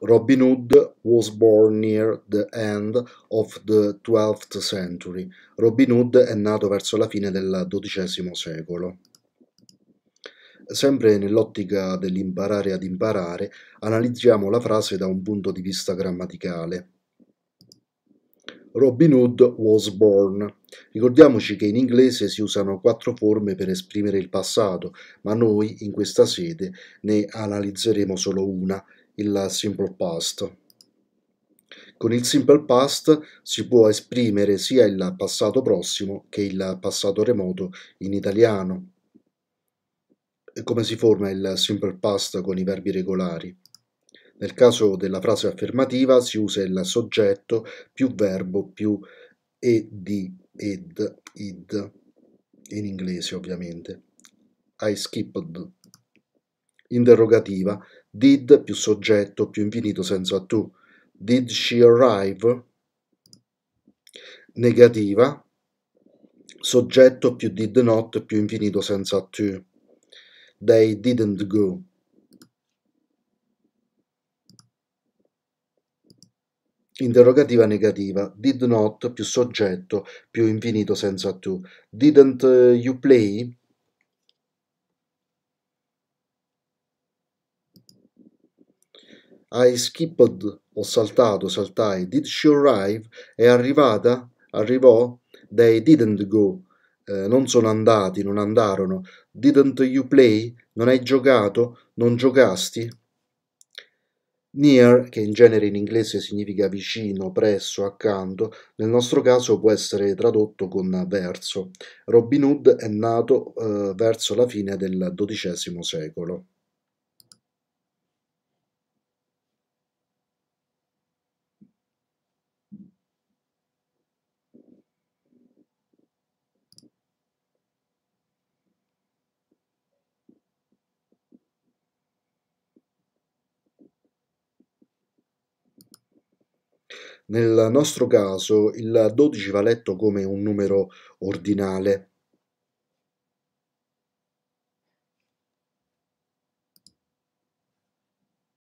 Robin Hood was born near the end of the 12th century. Robin Hood è nato verso la fine del XII secolo. Sempre nell'ottica dell'imparare ad imparare, analizziamo la frase da un punto di vista grammaticale. Robin Hood was born. Ricordiamoci che in inglese si usano quattro forme per esprimere il passato, ma noi in questa sede ne analizzeremo solo una, il simple past. Con il simple past si può esprimere sia il passato prossimo che il passato remoto in italiano. E come si forma il simple past con i verbi regolari? Nel caso della frase affermativa si usa il soggetto più verbo più ed, ed, id, in inglese ovviamente. I skipped. Interrogativa, did più soggetto più infinito senza tu. Did she arrive? Negativa, soggetto più did not più infinito senza tu. They didn't go. Interrogativa negativa. Did not più soggetto più infinito senza to. Didn't eh, you play? I skipped, ho saltato, saltai. Did she arrive? È arrivata? Arrivò? They didn't go. Eh, non sono andati, non andarono. Didn't you play? Non hai giocato? Non giocasti? Near, che in genere in inglese significa vicino, presso, accanto, nel nostro caso può essere tradotto con verso. Robin Hood è nato eh, verso la fine del XII secolo. Nel nostro caso il 12 va letto come un numero ordinale